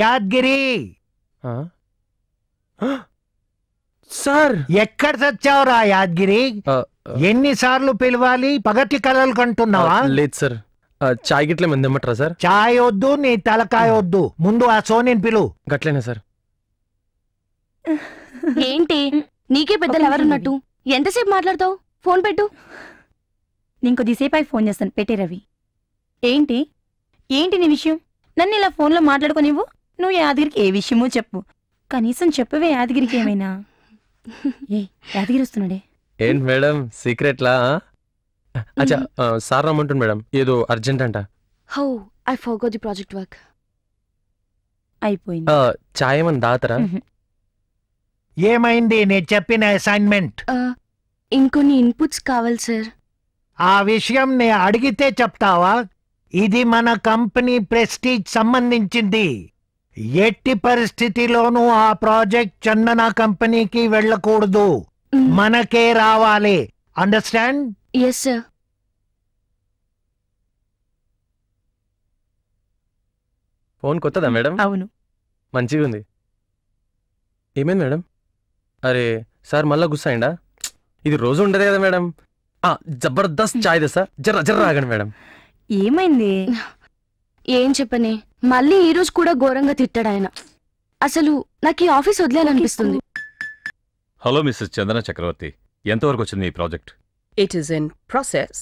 Yadgiri sir ఎక్కడ చచ్చావురా యాద్గిరి ఎన్నిసార్లు పిలవాలి పగటి కలలు కంటున్నావా లేదు సార్ చాయ్ గిట్ల మంది ఇమ్మంటారా సార్ చాయ్ వద్దు నీ తలకాయ వద్దు ముందు ఆ సోనిని పిలు గట్లేనా సార్ ఏంటి నీకే పెద్దలు ఎవరున్నట్టు ఎంతసేపు మాట్లాడతావు ఫోన్ పెట్టు నేను కొద్దిసేపు అయి ఫోన్ చేస్తాను పెట్టే రవి ఏంటి ఏంటి నీ విషయం నన్ను ఇలా ఫోన్లో మాట్లాడుకోనివ్వు నువ్వు యాదగిరికి ఏ విషయమో చెప్పు కనీసం చెప్పవే యాదగిరికి ఏమైనా ఏ యాదగిరి వస్తున్నాడే ఏంటి మేడం సీక్రెట్లా అచ్చా సార్ రమ్మంటుంది మేడం ఏదో అర్జెంట్ అంట how I forgot the project work అయిపోయింది చాయ్ ఏమని దాతరా ఏమైంది నేను చెప్పిన అసైన్మెంట్ ఇంకొన్ని ఇన్పుట్స్ కావాలి సార్ ఆ విషయం నే అడిగితే చెప్తావా ఇది మన కంపెనీ ప్రెస్టీజ్ సంబంధించింది ఎట్టి పరిస్థితిలోనూ ఆ ప్రాజెక్ట్ చందన కంపెనీకి వెళ్ళకూడదు మనకే రావాలి అండర్స్టాండ్ ఎస్ సార్ ఫోన్ కొత్తదా మేడం అవును మంచిగా ఉంది ఏమైంది మేడం అరే సార్ మళ్ళా గుస్సాయిండా ఇది రోజు ఉండదు కదా మేడం జబర్దస్త్ చాయ్ దసా జర్ర జర్ర ఆగండి మేడం ఏమైంది ఏం చెప్పని మళ్ళీ ఈ రోజు కూడా ఘోరంగా తిట్టాడు ఆయన అసలు నాకు ఈ ఆఫీస్ వదిలేయాలనిపిస్తుంది హలో మిస్సెస్ చందన చక్రవర్తి ఎంతవరకు వచ్చింది ఈ project it is in process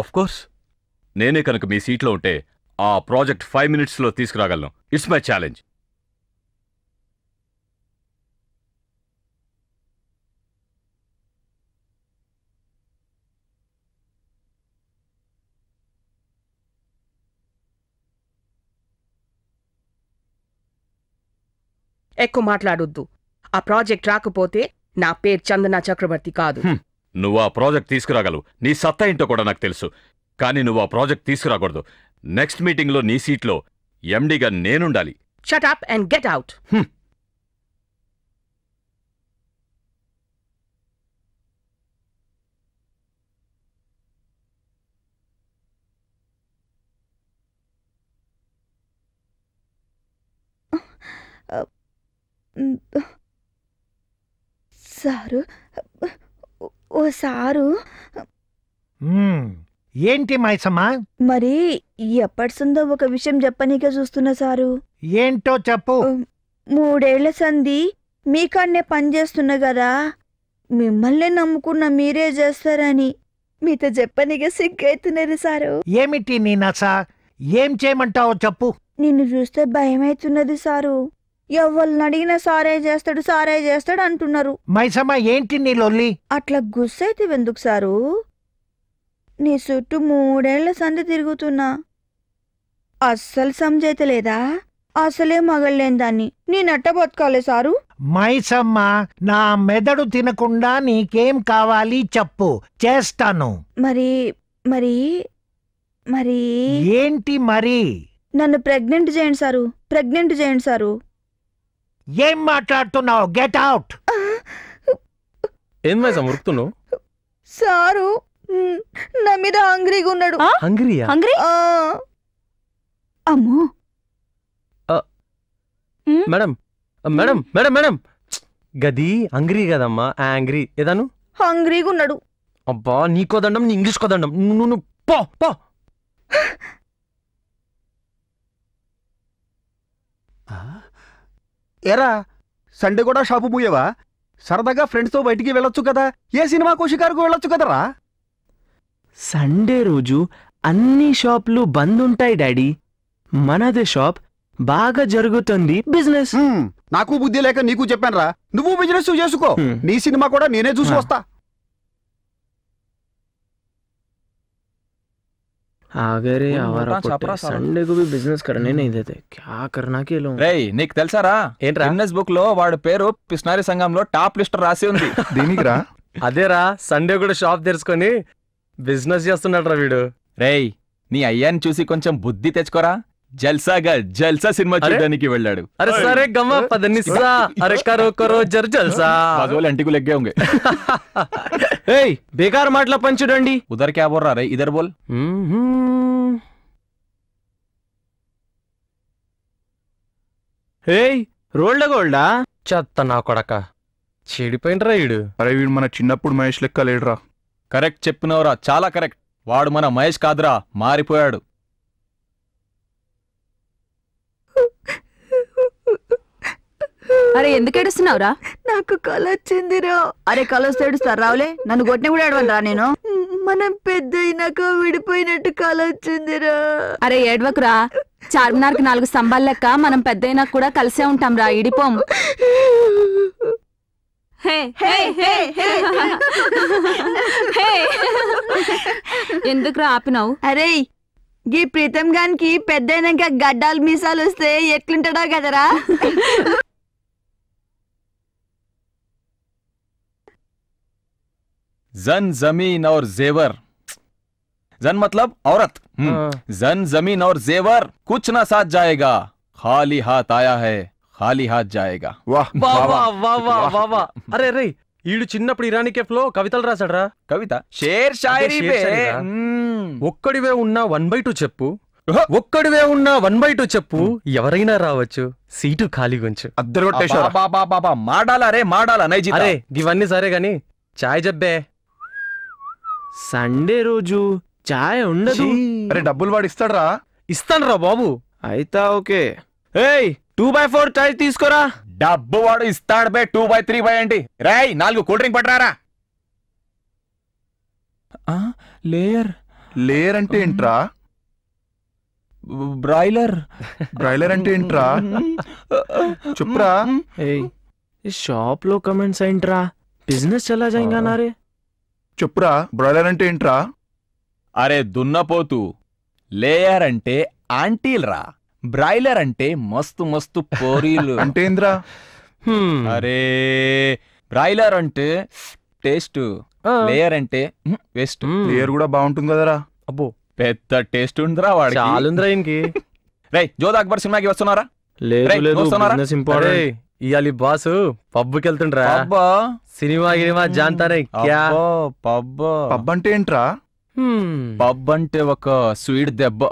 of course నేనే కనుక మీ సీట్లో ఉంటే ఆ ప్రాజెక్ట్ ఫైవ్ మినిట్స్లో తీసుకురాగలను ఇట్స్ మై ఛాలెంజ్ ఎక్కువ మాట్లాడొద్దు ఆ ప్రాజెక్ట్ రాకపోతే నా పేరు చందన చక్రవర్తి కాదు నువ్వు ఆ ప్రాజెక్ట్ తీసుకురాగలవు నీ సత్తా ఏంటో కూడా నాకు తెలుసు కానీ నువ్వు ఆ ప్రాజెక్ట్ తీసుకురాకూడదు నెక్స్ట్ మీటింగ్లో నీ సీట్లో ఎండీగా నేనుండాలి shut and get out Uh... sir ఓ సారు ఏంటి మైసమ్మా మరి ఎప్పటిసిందో ఒక విషయం చెప్పనీకే చూస్తున్నా సారు ఏంటో చెప్పు మూడేళ్ల సంధి మీకాడనే పనిచేస్తున్నా కదా మిమ్మల్నే నమ్ముకున్న మీరే చేస్తారని మీతో చెప్పనిగా సిగ్గైతున్నారు సారు ఏమిటి నీ ఏం చేయమంటావో చెప్పు నిన్ను చూస్తే భయమైతున్నది సారు ఎవరిని అడిగినా సారే చేస్తాడు సారే చేస్తాడు అంటున్నారు మైసమ్మ ఏంటి నీ లొల్లి అట్లా గుస్సైతే ఎందుకు సారు నీ చుట్టూ మూడేళ్ల సంధి తిరుగుతున్నా అస్సలు సంజైతే లేదా అసలే మగళ్ళేని దాన్ని నట్ట బతకాలే సారు మైసమ్మ నా మెదడు తినకుండా నీకేం కావాలి చెప్పు చేస్తాను మరి మరి మరి ఏంటి మరి నన్ను ప్రెగ్నెంట్ చేయండి సారు ప్రెగ్నెంట్ చేయండి సారు ఏం మాట్లాడుతున్నావు గెట్ అవుట్ ఏం మైసా మురుకుతున్నావు సారు నా మీద హంగ్రీగా ఉన్నాడు హంగ్రీయా హంగ్రీ అమ్మో మేడం మేడం మేడం మేడం గది హంగ్రీ కదమ్మా యాంగ్రీ ఏదాను హంగ్రీగా ఉన్నాడు అబ్బా నీ కొదండం నీ ఇంగ్లీష్ కొదండం నువ్వు పో పో ఆ ఎరా సండే కూడా షాపు పోయేవా సరదాగా ఫ్రెండ్స్తో బయటికి వెళ్ళొచ్చు కదా ఏ సినిమా కోషికారుకు వెళ్ళొచ్చు కదరా సండే రోజు అన్ని షాపులు బంద్ ఉంటాయి డాడీ మనది షాప్ బాగా జరుగుతుంది బిజినెస్ నాకు బుద్ధి లేక నీకు చెప్పాను రా నువ్వు బిజినెస్ చేసుకో నీ సినిమా కూడా నేనే చూసి వస్తా అగరే आवारा पट्टे సండే కు బిజినెస్ करने नहीं देते क्या करना के लोग రేయ్ నీకు తెలుసారా ఏంట్రా బిజినెస్ బుక్ లో వాడి పేరు పిస్నారి సంఘంలో టాప్ లిస్ట్ రాసి ఉంది దీనికి రా అదేరా సండే కూడా షాప్ తెరుచుకొని బిజినెస్ చేస్తున్నాడు రా వీడు రేయ్ నీ అయ్యాన్ని చూసి కొంచెం బుద్ధి తెచ్చుకోరా జల్సాగా జల్సా సినిమా చూడడానికి వెళ్ళాడు అరే సరే గమ్మ పదనిసా అరే కరో కరో జర్ జల్సా అంటికు లెగ్గే ఉంగే ఏయ్ బేకార్ మాటల పంచుడండి ఉదర్ క్యా రే ఇదర్ బోల్ ఏయ్ రోల్డ గోల్డా చెత్త నా కొడక చెడిపోయినరా వీడు అరే వీడు మన చిన్నప్పుడు మహేష్ లెక్క లేడురా కరెక్ట్ చెప్పినవరా చాలా కరెక్ట్ వాడు మన మహేష్ కాదురా మారిపోయాడు అరే ఎందుకు ఏడుస్తున్నావురా నాకు కళ వచ్చిందిరా అరే కళ వస్తే ఏడుస్తారు రావులే నన్ను కొట్టిన కూడా రా నేను మనం పెద్ద అయినాక విడిపోయినట్టు కళ వచ్చిందిరా అరే ఏడవకురా చార్మినార్కి నాలుగు స్తంభాలు లెక్క మనం పెద్ద అయినా కూడా కలిసే ఉంటాం రా ఇడిపోం ఎందుకు రా ఆపినావు అరే గీ ప్రీతం గాన్ కి పెద్దయినాక గడ్డాలు మీసాలు వస్తే ఎట్లుంటాడో కదరా जन जमीन और जेवर जन मतलब औरत हम्म। हाँ। जन जमीन और जेवर कुछ ना साथ जाएगा खाली हाथ आया है खाली हाथ जाएगा वाह वाह वाह वाह वाह वाह अरे अरे వీడు చిన్నప్పుడు ఇరానీ కెఫ్ లో కవితలు రాశాడరా కవిత షేర్ షాయరీ ఒక్కడివే ఉన్నా వన్ బై టూ చెప్పు ఒక్కడివే ఉన్నా వన్ బై టూ చెప్పు ఎవరైనా రావచ్చు సీటు ఖాళీగుంచు అద్దరు కొట్టేశారు మాడాలా రే మాడాలా నైజీ అరే ఇవన్నీ సరే గాని చాయ్ జబ్బే సండే రోజు చాయ్ ఉండదు అరే డబ్బులు వాడు ఇస్తాడరా ఇస్తాను రా బాబు అయితే ఓకే ఏయ్ టూ బై ఫోర్ చాయ్ తీసుకోరా డబ్బు వాడు ఇస్తాడు bye two bye three bye అండి రాయ్ నాలుగు కూల్ డ్రింక్ పట్టరా లేయర్ లేయర్ అంటే ఏంట్రా బ్రాయిలర్ బ్రాయిలర్ అంటే ఏంట్రా చుప్రా షాప్ లో కమెంట్స్ ఏంట్రా బిజినెస్ ఎలా జాయిన్ రే చెప్పురా బ్రాయిలర్ అంటే ఏంట్రా అరే దున్నపోతు లేయర్ అంటే ఆంటీల్రా బ్రాయిలర్ అంటే మస్తు మస్తు పోరీలు అంటే అరే బ్రాయిలర్ అంటే టేస్ట్ లేయర్ అంటే వేస్ట్ లేయర్ కూడా బాగుంటుంది కదరా అబ్బో పెద్ద టేస్ట్ ఉందిరా వాడు చాలుందిరా ఇంకి రే జోధ అక్బర్ సినిమాకి వస్తున్నారా లేదు ఇయాలి బాస్ పబ్కి వెళ్తుండ్రా సినిమా గినిమా జాంతానే పబ్ పబ్ అంటే ఏంట్రా పబ్ అంటే ఒక స్వీట్ దెబ్బ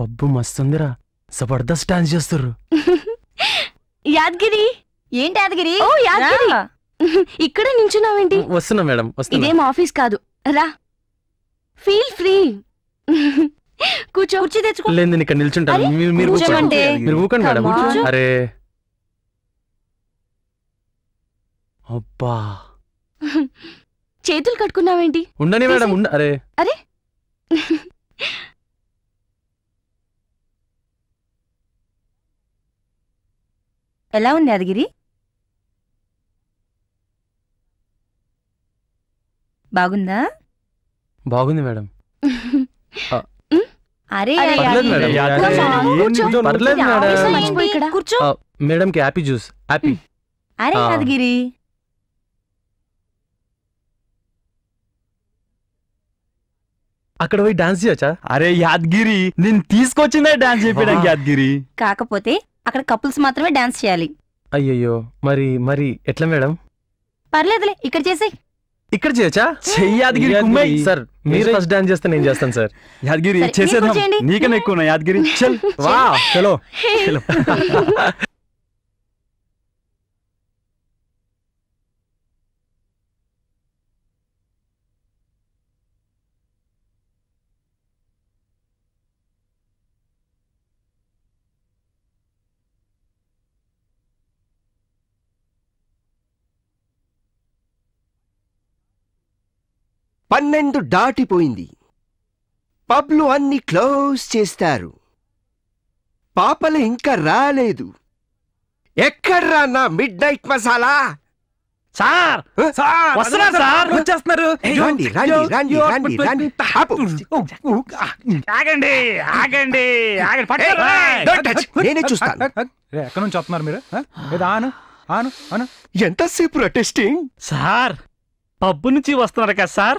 పబ్బు మస్తుందిరా జబర్దస్త్ డాన్స్ చేస్తారు యాదగిరి ఏంటి యాదగిరి ఓ యాదగిరి ఇక్కడ నించున్నావేంటి వస్తున్నా మేడం ఇదేం ఆఫీస్ కాదు రా ఫీల్ ఫ్రీ కూర్చో కూర్చో తెచ్చుకో లేదు నేను ఇక్కడ నిల్చుంటాను మీరు కూర్చోండి మీరు కూకండి మేడం అరే అబ్బా చేతులు కట్టుకున్నావేంటి ఉండని మేడం ఉండ అరే అరే ఎలా ఉంది యాదగిరి బాగుందా బాగుంది మేడం మేడం హ్యాపీ అరే అక్కడ పోయి డాన్స్ చేయొచ్చా అరే యాద్గిరి నేను తీసుకొచ్చిందే డాన్స్ చేయడానికి యాద్గిరి కాకపోతే అక్కడ కపుల్స్ మాత్రమే డాన్స్ చేయాలి అయ్యయ్యో మరి మరి ఎట్లా మేడం పర్లేదులే ఇక్కడ చేసే ఇక్కడ చేయొచ్చా యాదగిరి సార్ మీరు ఫస్ట్ డాన్స్ చేస్తే నేను చేస్తాను సార్ యాదగిరి చేసేదాం నీకనే ఎక్కువ యాదగిరి చల్ వా చలో పన్నెండు దాటిపోయింది పబ్లు అన్ని క్లోజ్ చేస్తారు పాపలు ఇంకా రాలేదు ఎక్కడ్రా నా మిడ్ నైట్ మసాలా ఎంతసేపు టెస్టింగ్ సార్ పబ్బు నుంచి వస్తున్నారు కదా సార్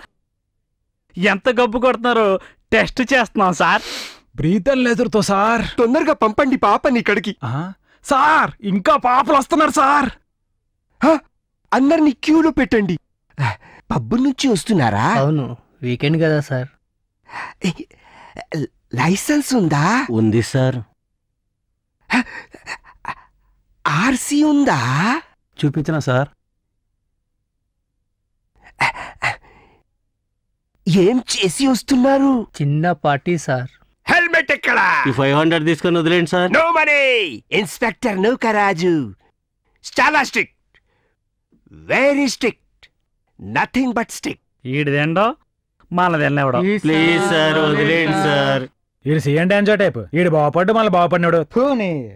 ఎంత గబ్బు కొడుతున్నారో టెస్ట్ చేస్తున్నాం సార్ బ్రీతన్ లేజర్తో సార్ తొందరగా పంపండి పాపని ఇక్కడికి సార్ ఇంకా పాపలు వస్తున్నారు సార్ అందరినీ క్యూలో పెట్టండి పబ్బు నుంచి వస్తున్నారా అవును వీకెండ్ కదా సార్ లైసెన్స్ ఉందా ఉంది సార్ ఆర్సీ ఉందా చూపించిన సార్ ఏం చేసి వస్తున్నారు చిన్న పార్టీ సార్ హెల్మెట్ ఎక్కడ ఫైవ్ హండ్రెడ్ తీసుకొని వదిలేండి sir no money inspector Naukaraju చాలా strict very strict nothing but strict ఈడదేండో మాలదెన్నెవడో ప్లీజ్ సార్ వదిలేండి సార్ ఈడు సీఎం డాన్సో టైప్ ఈడు బాగుపడ్డు మళ్ళీ బాగుపడినాడు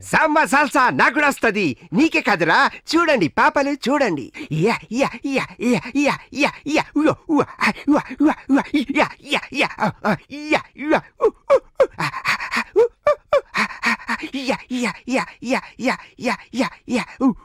సమ్మ సల్సా నాకు కూడా వస్తుంది నీకే కదరా చూడండి పాపలు చూడండి యా యా యా యా యా యా యా యా యా